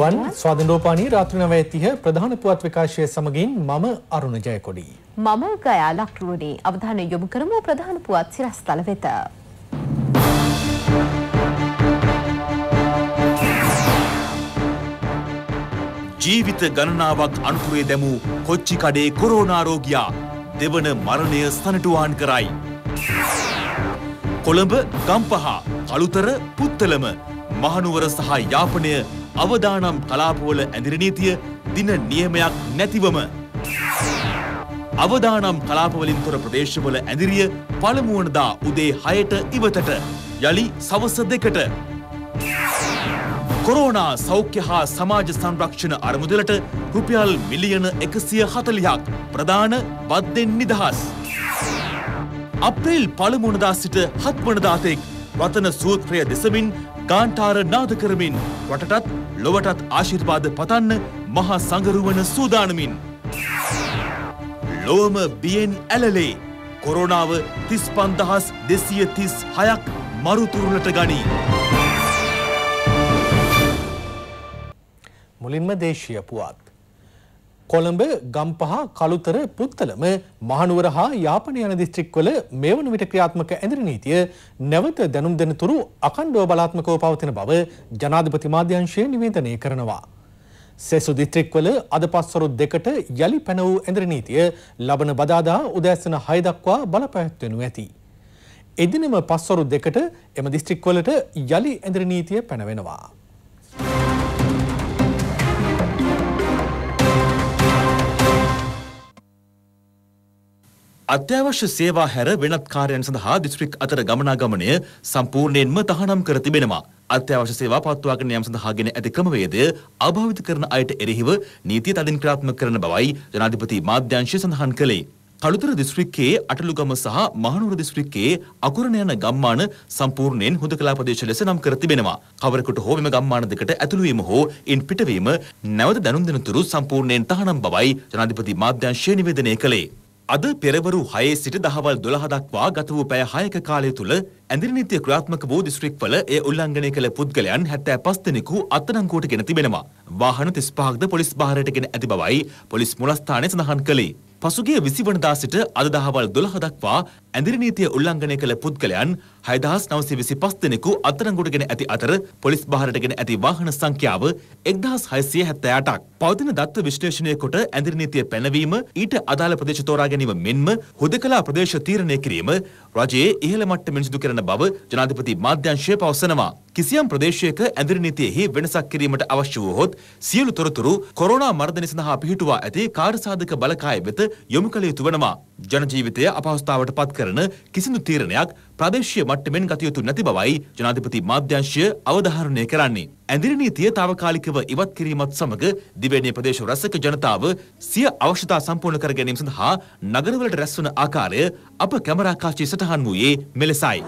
ඔවන් ස්වාධනරෝපානී රාත්‍රනවය තිහ ප්‍රධාන පුවත් විකාශය සමගින් මම අරුණ ජයකොඩි. මම ගයා ලක්රුවනේ අවධානය යොමු කරම ප්‍රධාන පුවත් සිරස්ථල වෙත. ජීවිත ගණනාවක් අනුපුරේ දැමූ කොච්චිකඩේ කොරෝනාරෝගයා දෙවන මරණය ස්තනටුවාන් කරයි. කොළඹ ගම්පහා අලුතර පුත්තලම මහනුවර සහ යාපනය අවදානම් කලාපවල ඇඳිරනීතිය දින නියමයක් නැතිවම. අවදානම් කලාපවලින් තොර ප්‍රදේශවල ඇඳිරිය පළමුුවනදා උදේ හයට ඉවතට යළි සවස දෙකට. කොරෝනා සෞඛ්‍ය හා සමාජ සංරක්ෂණ අරමුදලට රුපියල් මිලියන එකසිය හතලිහක් ප්‍රධාන බද්දෙන් නිදහස්. අප්‍රේල් පළමුුණදා සිට හත්වනදාතෙක් රතන සූත්‍රය දෙසමින් කාන්ටාර නාද කරමින් වටටත් ලොවටත් ආශිර්වාද පතන්න මහා සංගරුවන සූදානමින්. ලොවම බියෙන් ඇලලේ කොරෝනාව තිස් පන්දහස් දෙසිය තිස් හයක් මරුතුරුලට ගනී. මුලින්ම දේශීය පුවත්. කොළඹ ගම්පහ කළුතර පුත්තලම මහනුවර හා යාපන යන දිස්ත්‍රික්වල මේ වන විට ක්‍රියාත්මක ඇඳිරි නීතිය නැවත දැනුම් දෙන තුරු අකණ්ඩව බලාත්මකව පවතින බව ජනාධිපති මාධ්‍යංශය නිවේදනය කරනවා. සෙසු දිස්ත්‍රික්වල අද පස්වරු දෙකට යළි පැන වූ ඇඳිරි නීතිය ලබන බදාදා උදෑසන හය දක්වා බලපැවැත්වෙනු ඇති. එදිනම පස්වරු දෙකට එම දිස්ත්‍රික්වලට යළි ඇඳිරි නීතිය පැනවෙනවා. අත්‍යවශ්‍ය සේවා හැර වෙනත් කාර්යයන් සඳහා දිස්ත්‍රික් අතර ගමනාගමනය සම්පූර්ණයෙන්ම තහනම් කර තිබෙනවා. අත්‍යවශ්‍ය සේවා පවත්වාගෙන යාම සඳහා ගෙන ඇති ක්‍රමවේදය අභාවිත කරන අයට එරෙහිව නීතිය තදින් ක්‍රියාත්මක කරන බවයි ජනාධිපති මාධ්‍යංශය සඳහන් කළේ. කළුතර දිස්ත්‍රික්කයේ අටළුගම සහ මහනුවර දිස්ත්‍රික්කයේ අකුරණ යන ගම්මාන සම්පූර්ණයෙන් හුදකලා ප්‍රදේශ ලෙස නම් කර තිබෙනවා. කවරෙකුට හෝ මෙම ගම්මාන දෙකට ඇතුළු වීම හෝ ඉන් පිටවීම නැවත දැනුම් දෙන තුරු සම්පූර්ණයෙන් තහනම් බවයි ජනාධිපති මාධ්‍යංශය නිවේදනය කළේ. අද පෙරවරු 6 සිට දහවල් 12 දක්වා ගත වූ පැය 6ක කාලය තුල ඇඳිරි නීතිය ක්‍රියාත්මක වූ දිස්ත්‍රික්වල එය උල්ලංඝනය කළ පුද්ගලයන් 75 දෙනෙකු අත්අඩංගුවට ගෙන තිබෙනවා. වාහන 35ක්ද පොලිස් භාරයට ගෙන ඇති බවයි පොලිස් මුලස්ථානය සඳහන් කළේ. පසුගේ විසිවනදා සිට අද දහවල් දොළහ දක්වා ඇඳිරි නීතිය උල්ලංඝනය කළ පුද්ගලයන් හයදහස් නවසේ විසි පස් දෙනෙකු අත්අඩංගුවටගෙන ඇති අතර පොලිස් බහරටගෙන ඇති වාහන සංඛ්‍යාව එක්දහස් හයසිය හැත්තෑ අටක්. පවතින දත්ත විශ්ලේෂණය කොට ඇඳිරි නීතිය පැනවීම ඊට අදාළ ප්‍රදේශ තෝරා ගැනීම මෙන්ම හුදකලා ප්‍රදේශ තීරණය කිරීම රජයේ ඉහළ මට්ටමින් සිදු කරන බව ජනාධිපති මාධ්‍යංශය පවසනවා. කිසියම් ප්‍රදේශයක ඇඳිරි නීතියෙහි වෙනසක් කිරීමට අවශ්‍ය වූහොත් සියලු තොරතුරු කොරෝනා මර්ධනය සඳහා පිහිටුවා ඇති කාර්යසාධක බලකාය වෙත යොමු කළ යුතු වෙනවා. ජන ජීවිතය අපහසුතාවට පත් කරන කිසිදු තීරණයක් ප්‍රදේශීය මට්ටමින් ගතයුතු නැති බවයි ජනාධිපති මාධ්‍යංශය අවධාරණය කරන්නේ. ඇඳිරි නීතිය తాවකාලිකව ඉවත් කිරීමත් සමග දිවයිනේ ප්‍රදේශ රසක ජනතාව සිය අවශ්‍යතා සම්පූර්ණ කර ගැනීම සඳහා නගරවලට රැස්වන ආකාරය අප කැමරා කාචයේ සටහන් වූයේ මෙලෙසයි.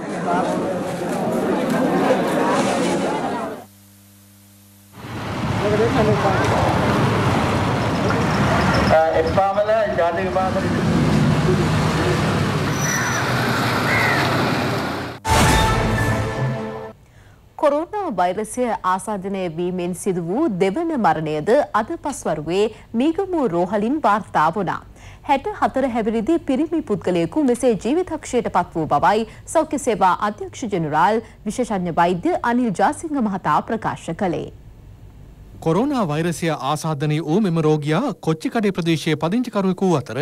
වෛරසය ආසාදනය වීමෙන් සිදු වූ දෙවන මරණයද අද පස්වරුවේ මීගමූ රෝහලින් වාර්තා වුණා. හැට හතර හැවිරිදි පිරිමි පුද්ගලයෙකු මෙසේ ජීවිතක්ෂයට පත් වූ බවයි සෞඛ්‍ය සේවා අධ්‍යක්ෂ ජනරාල් විශේෂඥ වෛද්‍ය අනිල් ජාසිංහ මහතා ප්‍රකාශ කළේ. කොරෝනා වෛරසය ආසාධනය වූ මෙම රෝගයා කොච්චිකඩේ ප්‍රදේශයේ පදිංචිකරුවෙකු අතර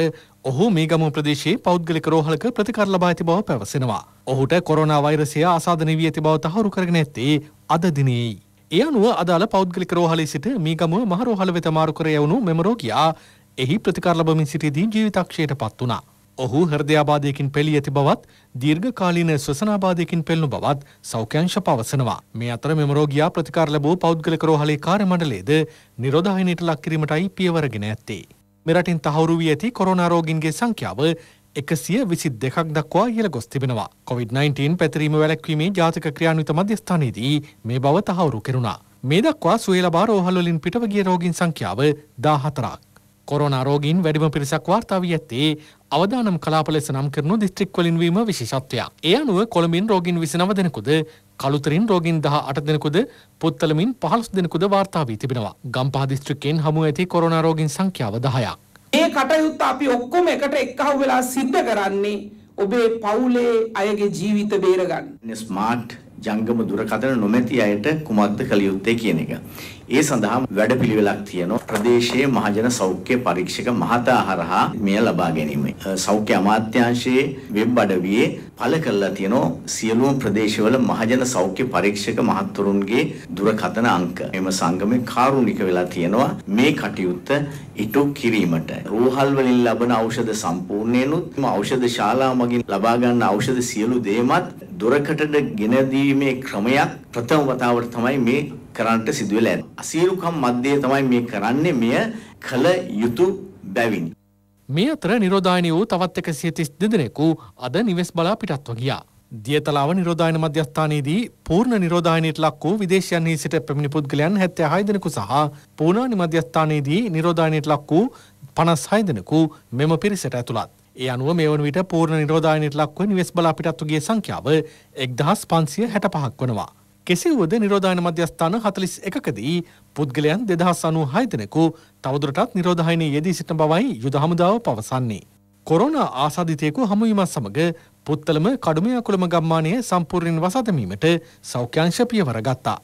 ඔහු මීගම ප්‍රදේශයේ පෞද්ගලික රෝහලක ප්‍රතිකාර ලබා ඇති බව පැවසෙනවා. ඔහුට කොරෝනා වෛරසය ආසාධනය වී ඇති බව තහවුරු කරගෙන ඇත්තේ අද දිනයේයි. ඒ අනුව අදාළ පෞද්ගලික රෝහලේ සිට මීගමුව මහ රෝහල වෙත මාරු කර යවුණු මෙම රෝගියා එහි ප්‍රතිකාර ලබමින් සිටියදී ජීවිතක්ෂයට පත් වුණා. ඔහු හෘදයාබාධයකින් පෙළී ඇති බවත් දීර්ඝකාලීන ශ්වසනාබාධයකින් පෙළෙනු බවත් සෞඛ්‍යංශ පවසනවා. මේ අතර මෙම රෝගියා ප්‍රතිකාර ලැබූ පෞද්ගලික රෝහලේ කාර්ය මණ්ඩලයේද නිරෝධායනයට ලක් කිරීමටයි පියවරගෙන ඇත්තේ. මෙරටින් තහවුරු වී ඇති කොරෝනා රෝගීන්ගේ සංඛ්‍යාව එකසිය විසි දෙකක් දක්වා ඉහළ ගොස් තිබෙනවා. කොවිD-19 පැතිරීම වැළැක්වීමේ ජාතික ක්‍රියාන්විත මධ්‍යස්ථානයේදී මේ බව තහවුරු කෙරුණා. මේ දක්වා සුවේලබා රෝහල්වලින් පිටව ගිය රෝගීන් සංඛ්‍යාව 14ක්. කොරෝන රෝගීන් වැඩිම පිරිසක් වාර්තා වී ඇත්තේ අවදානම් කලාප ලෙස නම් කරනු දිස්ත්‍රික්වලින් වීම විශේෂත්වයක්. ඒ අනුව කොළඹින් රෝගීන් 29 දෙනෙකුද, කළුතරින් රෝගීන් 18 දෙනෙකුද, පුත්තලමින් 15 දෙනෙකුද වාර්තා වී තිබෙනවා. ගම්පහ දිස්ත්‍රික්කයෙන් හමු ඇති කොරෝනා රෝගීන් සංඛ්‍යාව 10ක්. මේ කටයුත්ත අපි ඔක්කොම එකට එක්කහුව වෙලා සිද්ධ කරන්නේ ඔබේ පවුලේ අයගේ ජීවිත බේරගන්න. ස්මාර්ට් ජංගම දුරකථන නොමැති අයට කුමක්ද කළ යුත්තේ කියන එක. ඒ සඳහා වැඩපිළිවෙලක් තියෙනවා ප්‍රදේශයේ මහජන සෞඛ්‍ය පරීක්ෂක මහතා හරහා මෙය ලබා ගැනීම. සෞඛ්‍ය අමාත්‍යාංශයේ වෙබ් අඩවියේ පළ කරලා තියෙනවා සියලුම ප්‍රදේශවල මහජන සෞඛ්‍ය පරීක්ෂක මහත්වරුන්ගේ දුරකථන අංක. එම සංගමේ කාරුණික වෙලා තියෙනවා මේ කටයුත්ත ඉටු කිරීමට. රෝහල් වලින් ලබන ඖෂධ සම්පූර්ණයෙන්ුත් ඖෂධ ශාලා මගින් ලබා ගන්න ඖෂධ සියලු දේමත් දුරකටද ගෙනදීමේ ක්‍රමයක් ප්‍රථම වතාවට තමයි මේ කරන්නට සිදුවෙලා ඇත. අසීරුකම් මැද්දේ තමයි මේ කරන්නේ මෙය කල යුතු බැවින්. මේ අතර නිරෝධායන වූ තවත් 132 දෙනෙකු අද නිවෙස් බලා පිටත්ව ගියා. දියතලාව නිරෝධායන මධ්‍යස්ථානයේදී පූර්ණ නිරෝධායනයට ලක් වූ විදේශයන්හි සිට පැමිණි පුද්ගලයන් 76 දෙනෙකු සහ පූනානි මධ්‍යස්ථානයේදී නිරෝධායනයට ලක් වූ 56 දෙනෙකු මෙම පිරිසට ඇතුළත්. ඒ අනුව මේ වන විට පූර්ණ නිරෝධායනයට ලක්ව නිවෙස් බලා පිටත්තුගේ සංඛ්‍යාව 1565ක් වනවා. කෙසේවද නිරෝධායන මධ්‍යස්ථාන 41කදී පුද්ගලයන් 2096 දෙනෙකු තවදුරටත් නිරෝධායනයේ යෙදී සිටන බවයි යුද හමුදාව පවසන්නේ. කොරෝනා ආසාදිතයෙකු හමුවීමත් සමග පුත්තලම කඩුමේ අකුළම ගම්මානය සම්පූර්ණයෙන් වසාතමීමට සෞඛ්‍යංශ පියවර ගත්තා.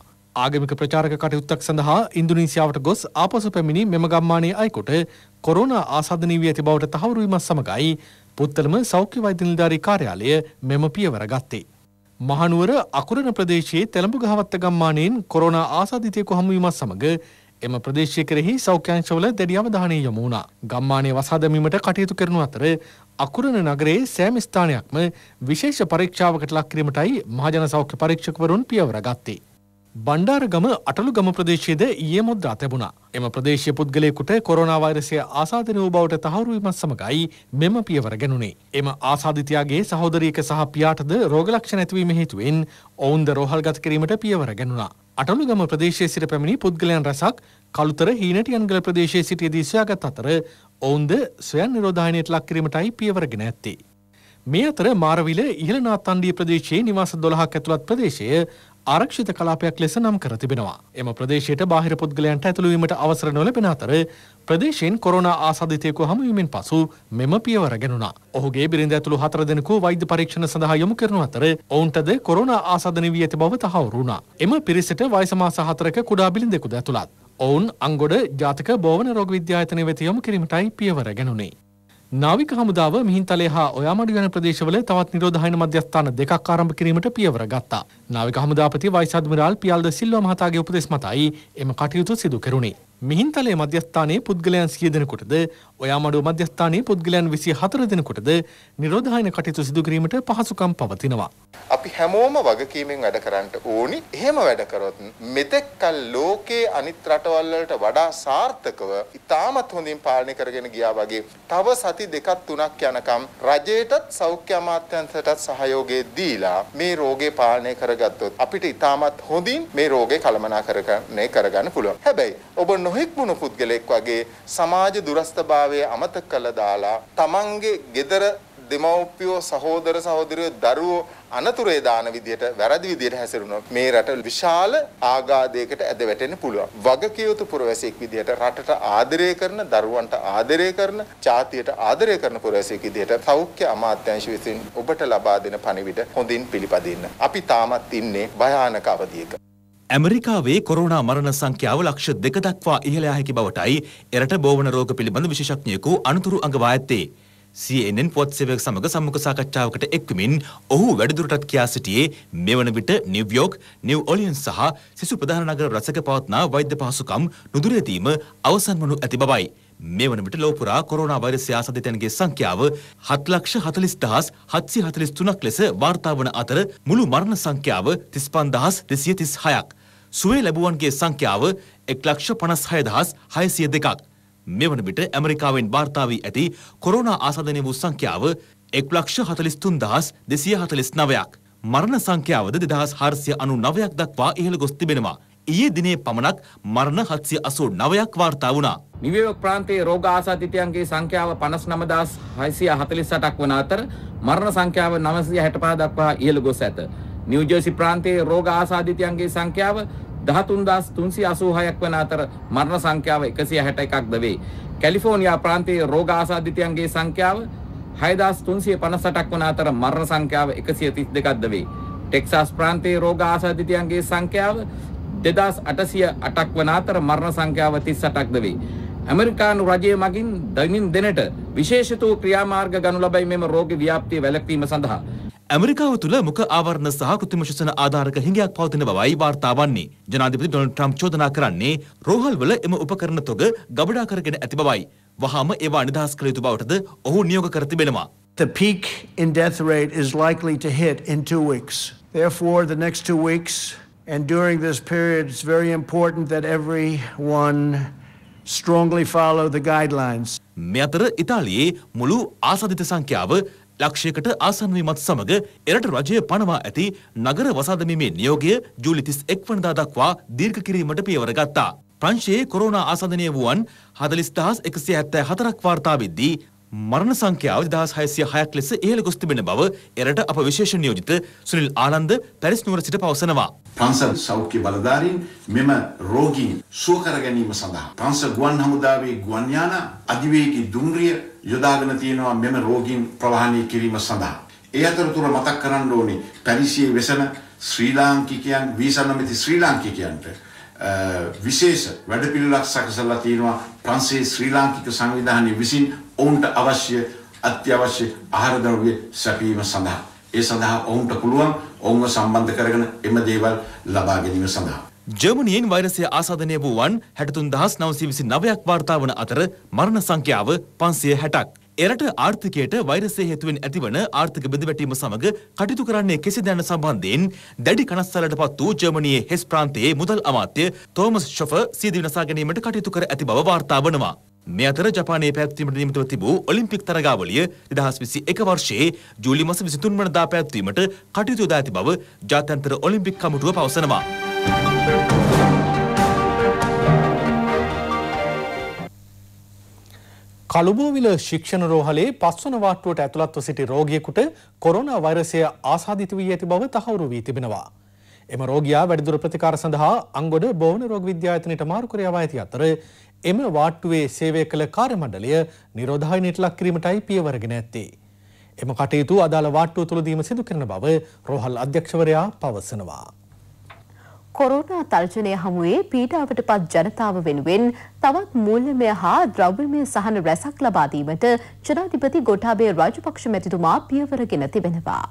ආගමික ප්‍රචාරක කටයුත්තක් සඳහා ඉන්දුනීසියාවට ගොස් ආපසු පැමිණි මෙම ගම්මානයේ අයකොට කොරෝනා ආසාදනී වී ඇති බවට තහවුරු වීමත් සමගයි පුත්තලම සෞඛ්‍ය වෛද්‍ය නිලධාරී කාර්යාලය මෙම පියවර ගත්තේ. මහනුවර අකුරණ ප්‍රදේශයේ තැළඹු ගහවත්ත ගම්මානයෙන් කොරෝනා ආසාධිතයෙකු හමුවීමත් සමග එම ප්‍රදේශය කෙරෙහි සෞඛ්‍යංශවල දැඩි අවධානය යොමු වුණා. ගම්මානයේ වසාදමීමට කටයුතු කරනු අතර අකුරණ නගරයේ සෑම ස්ථානයක්ම විශේෂ පරීක්ෂාවකට ලක් කිරීමටයි මහජන සෞඛ්‍ය පරීක්ෂකවරුන් පියවර ගත්තේ. බණ්ඩාරගම අටළුගම ප්‍රදේශයේද ඊයේ මුද්‍රා තිබුණා. එම ප්‍රදේශීය පුද්ගලයෙකුට කොරෝනා වෛරසය ආසාදිත වූ බවට තහවුරු වීමත් සමගයි මෙම පියවර ගැනුණේ. එම ආසාදිතයාගේ සහෝදරියක සහ පියාටද රෝග ලක්ෂණ ඇතිවීම හේතුවෙන් ඔවුන්ද රෝහල්ගත කිරීමට පියවර ගැනුණා. අටළුගම ප්‍රදේශයේ සිට පැමිණි පුද්ගලයන් රැසක් කළුතර හීනටියන්ගල ප්‍රදේශයේ සිටියදී සොයාගත් අතර ඔවුන්ද ස්වයන් නිරෝධායනයට ලක් කිරීමටයි පියවර ගෙන ඇත්තේ. මේ අතර මාරවිල ඉහළ නාත්තන්ඩිය ප්‍රදේශයේ නිවාස දොළහක් ඇතුළත් ප්‍රදේශය ආරක්ෂිත කලාපයක් ලෙස නම් කර තිබෙනවා. එම ප්‍රදේශයට බාහිර පුද්ගලයන්ට ඇතුළුවීමට අවසර නොලැබෙන අතර ප්‍රදේශයෙන් කොරෝනා ආසාධිතයෙකු හමුවීමෙන් පසු මෙම පියවර ගැනුණා. ඔහුගේ බිරිඳ ඇතුළු හතර දෙනෙකු වෛද්‍ය පරීක්ෂණ සඳහා යොමු කරනු අතර ඔවුන්ටද කොරෝනා ආසාධන වී ඇති බව තහවුරු වුණා. එම පිරිසට වයස මාස හතරක කුඩා බිරිඳෙකුද ඇතුළත්. ඔවුන් අංගොඩ ජාතික බෝවන රෝග විද්‍යායතනය වෙත යොමු කිරීමටයි පියවර ගැනුණේ. නාවික හමුදාව මිහින්තලේ හා ඔයාමඩුගන ප්‍රදේශවල තවත් නිරෝධායන මධ්‍යස්ථාන දෙකක් ආරම්භ කිරීමට පියවර ගත්තා. නාවික හමුදාපති වයිස් අද්මිරාල් පියල්ද සිල්වා මහතාගේ උපදෙස් මතයි එම කටයුතු සිදු කෙරුණේ. මිහින්තලේ මධ්‍යස්ථානයේ පුද්ගලයන් සිය දෙනෙකුටද ඔයාමඩුව මධ්‍යස්ථානයේ පුද්ගලයන් විසි හතර දෙනකොටද නිරෝධායන කටයුතු සිදුකිරීමට පහසුකම් පවතිනවා. අපි හැමෝම වගකීමෙන් වැඩ කරන්නට ඕනි එහෙම වැඩකරොත් මෙතෙක් කල් ලෝකයේ අනිත් රටවල්වලට වඩා සාර්ථකව ඉතාමත් හොඳින් පාලනය කරගෙන ගියා වගේ තව සති දෙකක් තුනක් යනකම් රජයටත් සෞඛ්‍ය අමාත්‍යංශයටත් සහයෝගය දීලා මේ රෝගේ පාලනය කරගත්තොත් අපිට ඉතාමත් හොඳින් මේ රෝගේ කළමනාකරණය කරගන්න පුළුවන්. හැබැයි ඔබ නොහික්මුණු පුද්ගලෙක් වගේ සමාජ දුරස්ථභාවය භාවය අමතක කළා දාලා තමන්ගේ gedara දෙමව්පියෝ සහෝදර සහෝදරයෝ දරුවෝ අනතුරේ දාන විදියට වැරදි විදියට හැසිරුණොත් මේ රට විශාල ආඝාතයකට ඇද වැටෙන්න පුළුවන්. වගකියුතු පුරවැසියෙක් විදියට රටට ආදරය කරන, දරුවන්ට ආදරය කරන, ජාතියට ආදරය කරන පුරවැසියෙක් විදියට සෞඛ්‍ය අමාත්‍යාංශ විසින් ඔබට ලබා දෙන පණිවිඩ හොඳින් පිළිපදින්න. අපි තාමත් ඉන්නේ භයානක අවධියක. ඇමරිකාවේ කොරෝනා මරණ සංඛ්‍යාව ලක්ෂ දෙක දක්වා ඉහළ හැකි බවටයි එරට බෝවන රෝග පිළිබඳ විශේෂඥයෙකු අනතුරු අඟවා ඇත්තේ. CNN පොත් සේවක සමග සම්මුඛ සාකච්ඡාවකට එක්වමින් ඔහු වැඩිදුරටත් කියා සිටියේ මෙවන විට නිව්යෝක්, නිව් ඔලියන්ස් සහ සිසු ප්‍රධාන නගර රසක පවත්නා වෛද්‍ය පහසුකම් නුදුරේදීම අවසන් වනු ඇති බවයි. මේ වන විට ලෝපුරා කොරෝනා වෛරසය ආසාදිතයන්ගේ සංඛ්‍යාව 7,40,743ක් ලෙස වාර්තා වන අතර මුළු මරණ සංඛ්‍යාව 35,236ක්. සුවේ ලැබුවන්ගේ සංඛ්‍යාව 1,56,602ක්. මේ වන විට ඇමරිකාවෙන් වාර්තා වී ඇති කොරෝනා ආසාදනය වූ සංඛ්‍යාව 1,43,249ක්. මරණ සංඛ්‍යාවද 2,499ක් දක්වා ඉහළ ගොස් තිබෙනවා. ඊයේ දිනේ පමණක් මරණ 789ක් වාර්තා වුණා. නිවයෝක් ප්‍රාන්තයේ රෝග ආසාදිතයන්ගේ සංඛ්‍යාව 59648ක් වන අතර මරණ සංඛ්‍යාව 965 දක්වා ඉහළ ගොස් ඇත. නිව් ජර්සි ප්‍රාන්තයේ රෝග ආසාදිතයන්ගේ සංඛ්‍යාව 13386ක් වන අතර මරණ සංඛ්‍යාව 161ක්ද වේ. කැලිෆෝනියා ප්‍රාන්තයේ රෝග ආසාදිතයන්ගේ සංඛ්‍යාව 6358ක් වන අතර මරණ සංඛ්‍යාව 132ක්ද වේ. ටෙක්සාස් ප්‍රාන්තයේ රෝග ආසාදිතයන්ගේ සංඛ්‍යාව දෙදස් අටසිය අටක් වන අතර මරණ සංඛ්‍යාව තිස් අටක්ද වේ. ඇමරිකානු රජය මගින් දනින් දෙනට විශේෂතූ ක්‍රියාමාර්ග ගනු ලබයි මෙම රෝග ව්‍යාප්තිය වැලැක්වීම සඳහා. ඇමරිකාව තුළ මුක ආවරණ සහ කෘතිම ශසන ආධාරක හිඟයක් පවතින බවයි වාර්තා වන්නේ. ජනාධිපති ඩොනල්ඩ් ට්‍රම්ප් චෝදනා කරන්නේ රෝහල්වල එම උපකරණ තොග ගබඩා කරගෙන ඇති බවයි. වහාම ඒවා නිදහස් කළ යුතු බවටද ඔහු නියෝග කර තිබෙනවා. The peak in death rate is likely to hit in two weeks. Therefore, the next two weeks And during this period, it's very important that everyone strongly follow the guidelines. මේ අතර ඉතාලියේ මුළු ආසාදිත සංඛ්‍යාව ලක්ෂයකට ආසන්න වීමත් සමග එරට රජය පනවා ඇති නගර වසාදමීමේ නියෝගය ජූලි 31 වනදා දක්වා දීර්ඝ කිරීමට පියවර ගත්තා. ප්‍රංශයේ කොරෝනා ආසන්නය වූවන් 40174ක් වාර්තා වෙද්දී මරණ සංඛ්‍යාව 2606ක් ලෙස ඉහළ ගොස් තිබෙන බව එරට අප විශේෂ නියෝජිත සුනිල් ආනන්ද පැරිස් නුවර සිට පවසනවා. පන්සල් සෞඛ්‍ය බලධාරීන් මෙම රෝගීන් සුව කර ගැනීම සඳහා පන්සල් ගුවන් හමුදාවේ ගුවන් යාන අධිවේගී දුම්රිය යොදාගෙන තියෙනවා මෙම රෝගීන් ප්‍රවාහනය කිරීම සඳහා. ඒ අතරතුර මතක් කරන්න ඕනේ පැරිසියේ වෙසෙන ශ්‍රී ලාංකිකයන් වීසා නොමැති ශ්‍රී ලාංකිකයන්ට විශේෂ වැඩපිළිවෙලක් සකසලා තියෙනවා ප්‍රංශයේ ශ්‍රී ලාංකික සංවිධානය විසින් ඔවුන්ට අවශ්‍ය අත්‍යවශ්‍ය ආහාර ද්‍රව්‍ය සැපීම සඳහා ඒ සඳහා ඔවුන්ට පුළුවන් ඔවුන්ව සම්බන්ධ කරගෙන එම දේවල් ලබා ගැනීම සඳහා ජර්මනියෙන් වෛරසය ආසාදනය වූවන් හැටතුන් දහස් නවසී විසි නවයක් වාර්තා වන අතර මරණ සංඛ්‍යාව පන්සිය හැටක්. එරට ආර්ථිකයට වෛරසය හේතුවෙන් ඇතිවන ආර්ථික බෙදවැටීම සමග කටයුතු කරන්නේ කෙසේද යන සම්බන්ධයෙන් දැඩි කනස්සලට පත් වූ ජර්මනියේ හෙස් ප්‍රාන්තයේ මුදල් අමාත්‍ය තෝමස් ෂොෆ සීදී විනාශ ගැනීමට කටයුතු කර ඇති බව වාර්තා වනවා. මේ අතර ජපානයේ පැවැත්වීමට නියමිතව තිබූ ඔලිම්පික් තරගාවලිය 2021 වර්ෂයේ ජූලි මාස 23 වනදා පැවැත්වීමට කටයුතු යොදා ඇති බව ජාත්‍යන්තර ඔලිම්පික් කමිටුව පවසනවා. කළුබෝවිල ශික්ෂණ රෝහලේ පස්වන වාට්ටුවට ඇතුළත්ව සිටි රෝගියෙකුට කොරෝනා වෛරසය ආසාදිත වී ඇති බව තහවුරු වී තිබෙනවා. එම රෝගියා වැඩිදුර ප්‍රතිකාර සඳහා අංගොඩ බෝවන රෝග විද්‍යායතනයට මාරු කර යවා ඇති අතර එම වාට්ටුවේ සේවය කළ කාර්ය මණ්ඩලය නිරෝධායනයට ලක් කිරීමටයි පියවරගෙන ඇත්තේ. එම කටයුතු අදාළ වාට්ටුව තුලදීම සිදු කරන බව රෝහල් අධ්‍යක්ෂවරයා පවසනවා. කොරෝනා තර්ජනය හමුවේ පීඩාවට පත් ජනතාව වෙනුවෙන් තවත් මූල්‍යමය හා ද්‍රව්‍යමය සහන රැසක් ලබා දීමට ජනාධිපති ගොටාබේ රාජපක්ෂ මැතිතුමා පියවරගෙන තිබෙනවා.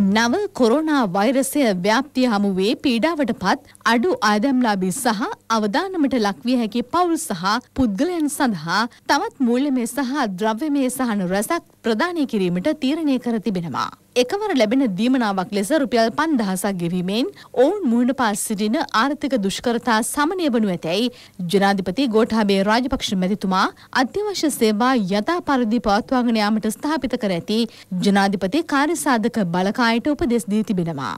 නව කොරෝනා වෛරසය ව්‍යාප්තිය හමුවේ පීඩාවට පත් අඩු ආදම්ලාබී සහ අවදානමට ලක්විය හැකි පවුල් සහ පුද්ගලයන් සඳහා තවත් මූල්‍යමය සහ ද්‍රව්‍යමය සහන රැසක් ප්‍රදානය කිරීමට තීරණය කර තිබෙනවා. එකවර ලැබෙන දීමනාවක් ලෙස රුපියල් 5000ක් ගෙවීමෙන් ඔවුන් මුහුණ පා සිටින ආර්ථික දුෂ්කරතා සමනය වනු ඇතැයි ජනාධිපති ගෝඨාභය රාජපක්ෂ මැතිතුමා අත්‍යවශ්‍ය සේවා යථා පරිදි පවත්වාගෙන යාමට ස්ථාපිත කර ඇති ජනාධිපති කාර්යසාධක බලකායට උපදෙස් දී තිබෙනවා.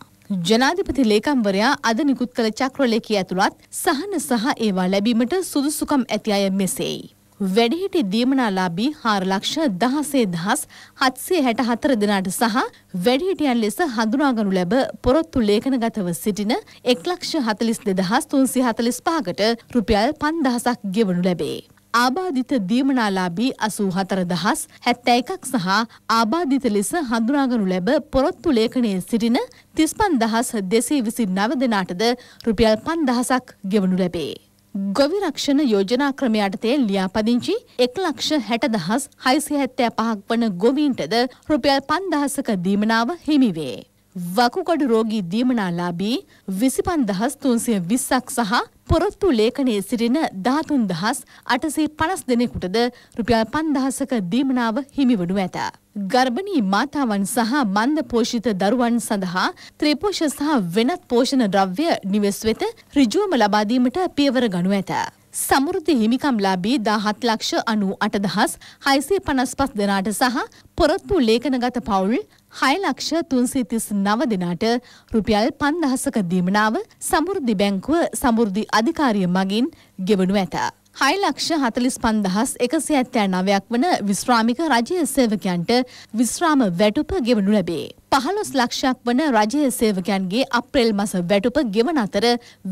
ජනාධිපති ලේකම්වරයා අද නිකුත් කළ චක්‍රලේඛය ඇතුළත් සහන සහ ඒවා ලැබීමට සුදුසුකම් ඇති අය මෙසේයි. වැඩිහිටි දීමනාලාබී හාරලක්ෂ දහසේ දහස් හත්සේ හැට හතර දෙනාට සහ වැඩිහිටියන් ලෙස හඳුනාගනු ලැබ පොරොත්තු ලේඛනගතව සිටින එක් ලක්ෂ හතලිස් දෙදහස් තුන්සි හතලිස් පහකට රුපියල් පන්දහසක් ගෙවනු ලැබේ. ආබාධිත දීමනාලාබී අසූ හතර දහස් හැත්ත එකක් සහ ආබාධිත ලෙස හඳුනාගනු ලැබ පොරොත්තු ලේඛනයේ සිටින තිස්පන් දහස් දෙසේ විසි නව දෙනාටද රුපියල් පන්දහසක් ගෙවනු ලැබේ. ගොවි රක්ෂණ යෝජනා ක්‍රමය යටතේ ලියාපදිංචි එක් ලක්ෂ හැට දහස් හයිසි හැත්තෑ පහක් වන ගොවීන්ටද රුපියල් පන්දහසක දීමනාව හිමිවේ. වකුගඩු රෝගී දීමනාලාබී විසිපන් දහස් තුන්සිය විස්සක් සහ පොරොත්තු ලේඛනයේ සිටින දහතුන් දහස් අටසේ පනස් දෙනෙකුටද රුපියල් පන්දහසක දීමනාව හිමිවනු ඇත. ගර්භණී මාතාවන් සහ මන්ද පෝෂිත දරුවන් සඳහා ත්‍රිපෝෂ සහ වෙනත් පෝෂණ ද්‍රව්‍ය නිවෙස් වෙත ඍජුවම ලබාදීමට පියවර ගනු ඇත. සමෘද්ධි හිමිකම්ලාබී දාහත් ලක්ෂ අනු අටදහස් හයිසේ පනස් පස් දෙනාට සහ පොරොත්තු ලේඛනගත පවුල් හයලක්ෂ තුන්සිතිස් නව දෙනාට රුපියල් පන්දහසක දීමනාව සමෘද්ධි බැංකුව සමෘද්ධි අධිකාරිය මගින් ගෙවනු ඇත. හයිලක්ෂ හතලිස් පන්දහස් එකසි ඇත්තෑ නවයක් වන විශ්‍රාමික රජය සේවකයන්ට විශ්‍රාම වැටුප ගෙවනු ලැබේ. පහළොස් ලක්ෂයක් වන රජය සේවකයන්ගේ අප්‍රේල් මස වැටුප ගෙවන අතර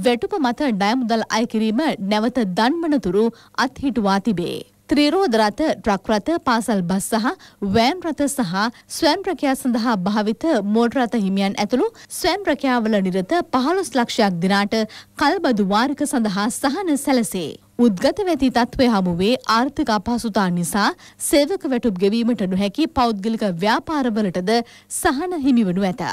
වැටුප මත ණයමුදල් අයකිරීම නැවත දන්වනතුරු අත්හිටුවා තිබේ. ත්‍රීරෝධ රථ, ට්‍රක් රථ, පාසල් බස් සහ වෑන් රථ සහ ස්වයං රැකියා සඳහා භාවිත මෝටර රථ හිමියන් ඇතුළු ස්වයං රැකියාවල නිරත 15 ලක්ෂයක් දිනාට කල්බදු වාරික සඳහා සහන සැලසේ. උද්ගත වැති තත්ත්වය හමුවේ ආර්ථික අපහසුතා නිසා සේවක වැටුප් ගෙවීමට නොහැකි පෞද්ගලික ව්‍යාපාරවලටද සහන හිමිවනු ඇත.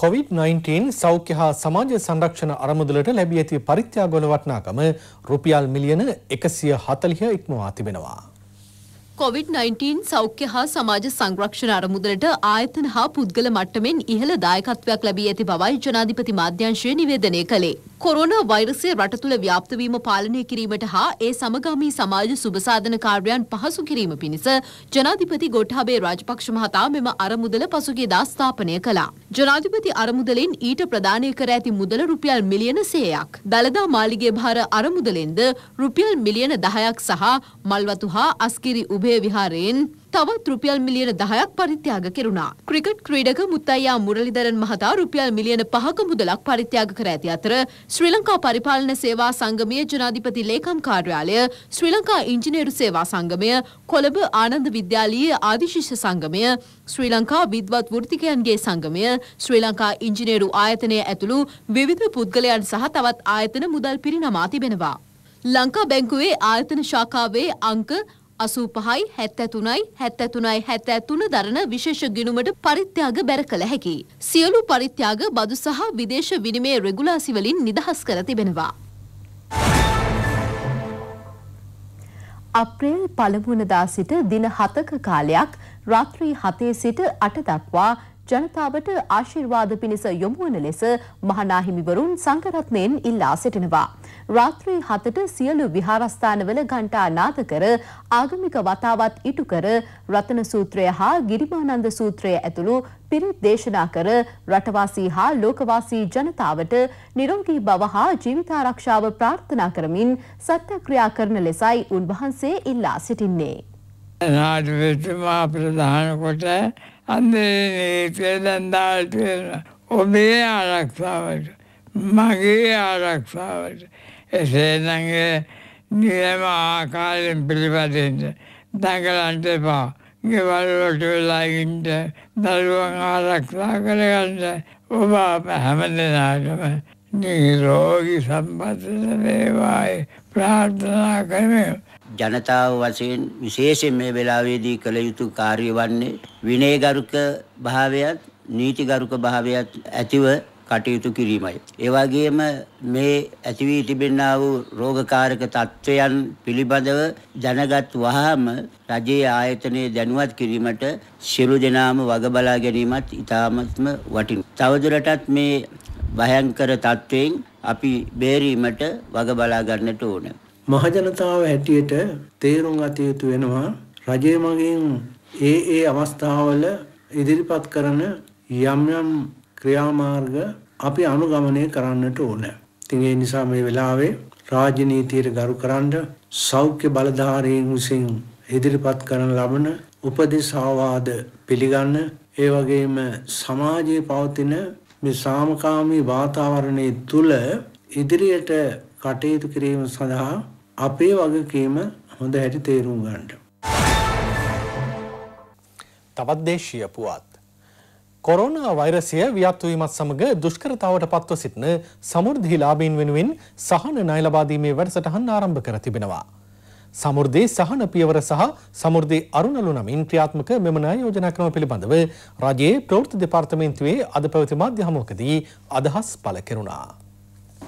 COVID-19 සෞඛ්‍ය හා සමාජ සංරක්ෂණ අරමුදලට ලැබී ඇති පරිත්‍යාගවල වටනාකම රුපියල් මිලියන 140 ඉක්මවා තිබෙනවා. කොවිD-19 සෞඛ්‍ය හා සමාජ සංරක්ෂණ අරමුදලට ආයතන හා පුද්ගල මට්ටමින් ඉහළ දායකත්වයක් ලැබී ඇති බවයි ජනාධිපති මාධ්‍යංශය නිවේදනය කළේ. කොරෝනා වෛරසය රට තුළ ව්‍යාප්ත වීම පාලනය කිරීමට හා ඒ සමගාමී සමාජ සුබසාධන කාර්යයන් පහසු කිරීම පිණිස ජනාධිපති ගොට්ටාබේ රාජපක්ෂ මහතා මෙම අරමුදල පසුගියදා ස්ථාපනය කළා. ජනාධිපති අරමුදලෙන් ඊට ප්‍රදානය කර ඇති මුදල රුපියල් මිලියන 100ක්. දළදා මාලිගේ භාර අරමුදලෙන්ද රුපියල් මිලියන 10ක් සහ මල්වතු හා අස්කිරි උබ අභය විහාරයෙන් තවත් රුපියල් මිලියන 10ක් පරිත්‍යාග කෙරුණා. ක්‍රිකට් ක්‍රීඩක මුත්තයියා මුරලිදරන් මහතා රුපියල් මිලියන 5ක මුදලක් පරිත්‍යාග කර ඇති අතර ශ්‍රී ලංකා පරිපාලන සේවා සංගමයේ ජනාධිපති ලේකම් කාර්යාලය, ශ්‍රී ලංකා ඉංජිනේරු සේවා සංගමය, කොළඹ ආනන්ද විද්‍යාලීය ආදිශිෂ්‍ය සංගමය, ශ්‍රී ලංකා විද්වත් වෘත්තිකයන්ගේ සංගමය, ශ්‍රී ලංකා ඉංජිනේරු ආයතනය ඇතුළු විවිධ පුද්ගලයන් සහ තවත් ආයතන මුදල් පිරිනමා තිබෙනවා. ලංකා බැංකුවේ ආයතන ශාඛාවේ අංක අසූපහයි හැත්තැතුනයි හැත්තැතුනයි හැත්තැතුන දරන විශේෂ ගිනුමට පරිත්‍යාග බැර කළ හැකි. සියලු පරිත්‍යාග බදු සහ විදේශ විනිමේ රෙගුලාසිවලින් නිදහස් කර තිබෙනවා. අප්‍රේල් පළමුුණදා සිට දින හතක කාලයක් රාත්‍රී හතේ සිට අට දක්වා ජනතාවට ආශිර්වාද පිණිස යොමු වන ලෙස මහනාහිමිවරුන් සංඝරත්නයෙන් ඉල්ලා සිටිනවා. රාත්‍රී 7ට සියලු විහාරස්ථානවල ඝණ්ටා නාද කර ආගමික වතාවත් ඉටු කර රතන සූත්‍රය හා ගිරිමානන්ද සූත්‍රය ඇතුළු පිරිත් දේශනා කර රටවාසී හා ලෝකවාසී ජනතාවට නිරෝගී බව හා ජීවිතාරක්ෂාව ප්‍රාර්ථනා කරමින් සත්‍යක්‍රියා කරන ලෙසයි උන්වහන්සේ ඉල්ලා සිටින්නේ. නාට්‍යතුමා ප්‍රධාන කොට අන්දේ පෙළන්දාල් පෙරෙන ඔබේ ආරක්ෂාවට මගේ ආරක්ෂාවට එසේනගේ නියම ආකාරයෙන් පිළිපදින්න දඟලන්ට එපා ගෙවල්ලට වෙලාගින්ට දරුවන් ආරක්ෂා කරගන්න ඔබ අප හැම දෙනාටම නිරෝගී සම්පත්ත වේවායි ප්‍රාර්ථනා කරමු ජනතාව වශයෙන් විශේෂයෙන් මේ වෙලාවේදී කළ යුතු කාර්ය වන්නේ විනයගරුක භාවයත් නීතිගරුක භාවයත් ඇතිව කටයුතු කිරීමයි. ඒ වගේම මේ ඇති වී තිබෙනා වූ රෝගකාරක තත්ත්වයන් පිළිබඳව දැනගත් වහාම රජයේ ආයතනයේ දැනුවත් කිරීමට සියලු දෙනාම වග බලා ගැනීමත් ඉතාමත්ම වටිනවා. තවදුරටත් මේ භයංකර තත්ත්වයෙන් අපි බේරීමට වග බලා ගන්නට ඕනේ. මහජනතාව හැටියට තේරුම් ගත යුතු වෙනවා රජය මගින් ඒ ඒ අවස්ථාවල ඉදිරිපත් කරන යම් යම් ක්‍රියාමාර්ග අපි අනුගමනය කරන්නට ඕන. ඉතින් ඒ නිසා මේ වෙලාවේ රාජ්‍ය නීතියට ගරු කරන්න සෞඛ්‍ය බලධාරීන් විසින් ඉදිරිපත් කරන ලබන උපදෙස් ආවාද පිළිගන්න ඒ වගේම සමාජයේ පවතින මේ සාමකාමී වාතාවරණය තුළ ඉදිරියට කටයුතු කිරීම සඳහා අපේ වගකීම හොඳ හැටි තේරුම් ගන්නට. තවත් දේශීය පුවත්. කොරෝනා වෛරසය ව්‍යාප්තවීමත් සමඟ දුෂ්කරතාවට පත්ව සිටින සමෘද්ධිලාභීන් වෙනුවෙන් සහන ණය ලබා දීමේ වැඩසටහන් ආරම්භ කර තිබෙනවා. සමෘද්ධි සහන පියවර සහ සමෘද්ධි අරුණලු නමින් ක්‍රියාත්මක මෙම ණය යෝජනා ක්‍රම පිළිබඳව රජයේ ප්‍රවෘත්ති දෙපාර්තමේන්තුවේ අද පැවති මාධ්‍ය හමුවකදී අදහස් පළ කෙරුණා.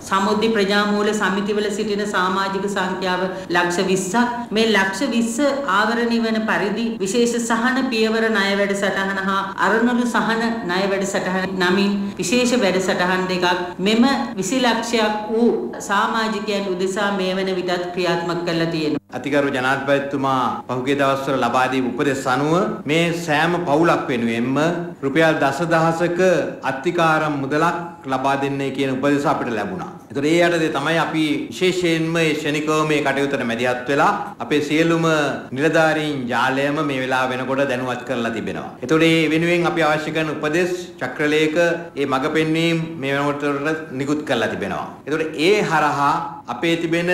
සමුද්දි ප්‍රජාමූල සමිතිවල සිටින සමාජික සංඛ්‍යාව ලක්ෂ 20ක් මේ ලක්ෂ 20 ආවරණය වන පරිදි විශේෂ සහන පියවර ණය වැඩසටහන හා අරණලු සහන ණය වැඩසටහන නමින් විශේෂ වැඩසටහන් දෙකක් මෙම 20 ලක්ෂයක් වූ සමාජිකයන් උදෙසා මේ වන විටත් ක්‍රියාත්මක කරලා තියෙනවා අතිගරු ජනාධිපතිතුමා පහුගිය දවස්වල ලබා දී උපදෙස් අනුව මේ සෑම පවුලක් වෙනුවෙන්ම රුපියල් දසදහසක අත්තිකාරම් මුදලක් ලබා දෙන්නේ කියන උපදෙස අපිට ලැබුණා ඒතර ඒ යටතේ තමයි අපි විශේෂයෙන්ම මේ ශනිකව මේ කටයුත්තට මැදිහත් වෙලා අපේ සියලුම නිලධාරීන් ජාලයම මේ වෙලාව වෙනකොට දැනුවත් කරලා තිබෙනවා. ඒතර ඒ වෙනුවෙන් අපි අවශ්‍ය කරන උපදෙස් චක්‍රලේඛ ඒ මඟ පෙන්වීම මේ වෙනකොට නිකුත් කරලා තිබෙනවා. ඒතර ඒ හරහා අපේ තිබෙන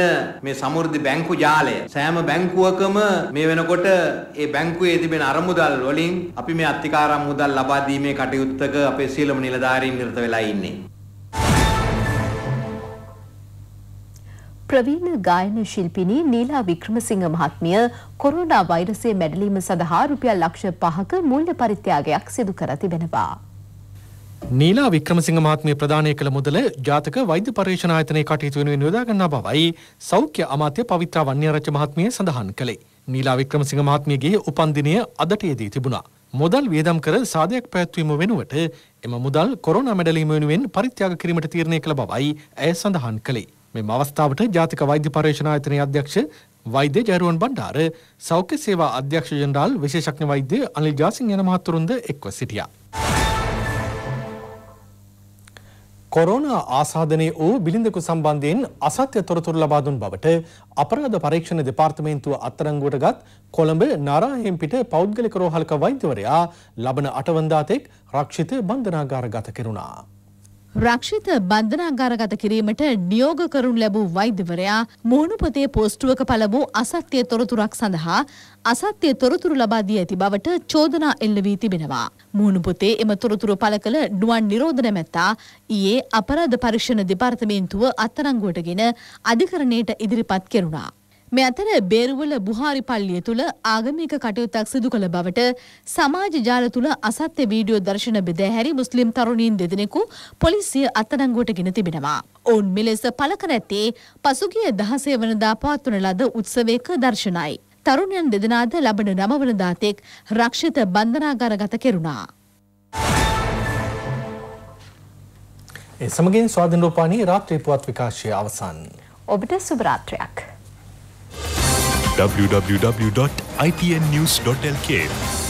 මේ සමෘද්ධි බැංකු ජාලය සෑම බැංකුවකම මේ වෙනකොට ඒ බැංකුවේ තිබෙන අරමුදල් වලින් අපි මේ අත්තිකාරම් මුදල් ලබා දීමේ කටයුත්තක අපේ සියලුම නිලධාරීන් නිරත වෙලා ඉන්නේ. ප්‍රවීණ ගායන ශිල්පිනී නීලා වික්‍රමසිංහ මහත්මිය කොරෝනා වෛරසය මැඩලීම සඳහා රුපියල් ලක්ෂ පහක මුල්‍ය පරිත්‍යාගයක් සිදු කර තිබෙනවා. නීලා වික්‍රමසිංහ මහත්මිය ප්‍රදානය කළ මුදල ජාතක වෛද්‍ය පර්යේෂණ ආයතනයේ කටයුතු වෙනුවෙන් යොදා ගන්නා බවයි සෞඛ්‍ය අමාත්‍ය පවිත්‍රා වන්‍යාරච්ච මහත්මිය සඳහන් කළේ. නීලා වික්‍රමසිංහ මහත්මියගේ උපන්දිනය අදට යෙදී තිබුණා. මුදල් වියදම් කර සාදයක් පැවැත්වීම වෙනුවට එම මුදල් කොරෝනා මැඩලීම වෙනුවෙන් පරිත්‍යාග කිරීමට තීරණය කළ බවයි ඇය සඳහන් කළේ. මෙම අවස්ථාවට ජාතික වෛද්‍ය පර්යේෂණ ආයතනයේ අධ්‍යක්ෂ වෛද්‍ය ජයරුවන් බණ්ඩාර සෞඛ්‍ය සේවා අධ්‍යක්ෂ ජෙනරාල් විශේෂඥ වෛද්‍ය අනිල් ජාසිංහ යන මහතුරුන්ද එක්ව සිටියා. කොරෝනා ආසාදනයේ වූ බිලිඳකු සම්බන්ධයෙන් අසත්‍ය තොරතුරු ලබා දුන් බවට අපරාධ පරීක්ෂණ දෙපාර්තමේන්තුව අත්අඩංගුවට ගත් කොළඹ නාරාහෙම්පිට පෞද්ගලික රෝහලක වෛද්‍යවරයා ලබන අටවන්දා තෙක් රක්ෂිත බන්ධනාගාරගත කෙරුණා. රක්ෂිත බන්ධනාගාරගත කිරීමට නියෝග කරනු ලැබූ වෛද්‍යවරයා මුහුණුපතේ පෝස්ටුවක පළ වූ අසත්‍ය තොරතුරක් සඳහා අසත්‍ය තොරතුරු ලබා දී ඇති බවට චෝදනා එල්ල වී තිබෙනවා. මුහුණුපතේ එම තොරතුරු පළ කළ නුවන් නිරෝධන මැත්තා ඊයේ අපරාධ පරීක්ෂණ දෙපාර්තමේන්තුව අත්අඩංගුවටගෙන අධිකරණයට ඉදිරිපත් කෙරුණා. මේ අතර බේරුවල බුහාරි පල්ලිය තුළ ආගමික කටයුත්තක් සිදු කළ බවට සමාජ ජාල තුළ අසත්‍ය වීඩියෝ දර්ශන බෙදා හැරි මුස්ලිම් තරුණීන් දෙදෙනෙකු පොලිසිය අත්අඩංගුවට ගෙන තිබෙනවා. ඔවුන් මෙලෙස පළ කර ඇත්තේ පසුගිය 16 වනදා පවත්වන ලද උත්සවයක දර්ශනයි. තරුණයන් දෙදෙනාද ලබන 9 වනදා තෙක් රක්ෂිත බන්ධනාගාරගත කෙරුණා. ඒ සමගින් ස්වාධීන රූපාණී රාත්‍රී පුවත් විකාශය අවසන්. ඔබට සුබ රාත්‍රියක්. www.ipnnews.lk